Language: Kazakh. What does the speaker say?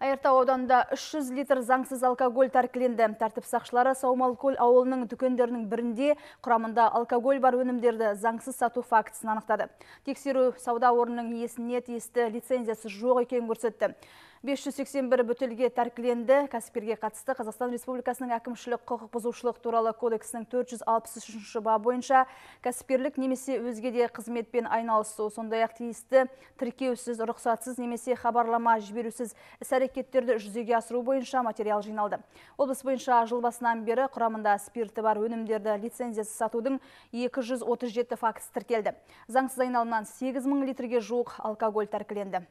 Айыртау ауданында 300 литр заңсыз алкоголь тәркіленді. Тәртіп сақшылары Саумалкөл ауылының дүкендерінің бірінде құрамында алкоголь бар өнімдерді заңсыз сату фактісін анықтады. Тексеру сауда орнының иесіне тиісті лицензиясы жоқ екенін көрсетті. 581 бүтілге тәркіленді. Кәсіпкерге қатысты Қазақстан Республикасының әкімшілік құқық бұзушылық туралы кодексінің 463 бабы бойынша кәсіпкерлік немесе өзге де қызметпен айналысу, сондай ақ тиісті тіркеусіз, рұқсатсыз немесе хабарлама жіберусіз іс әрекеттерді жүзеге асыру бойынша материал жиналды. Облыс бойынша жыл басынан бері құрамында спирті бар өнімдерді лицензиясы сатудың 237 фактісі тіркелді. Заңсыз айналымнан 8000 литрге жоқ алкоголь тәркіленді.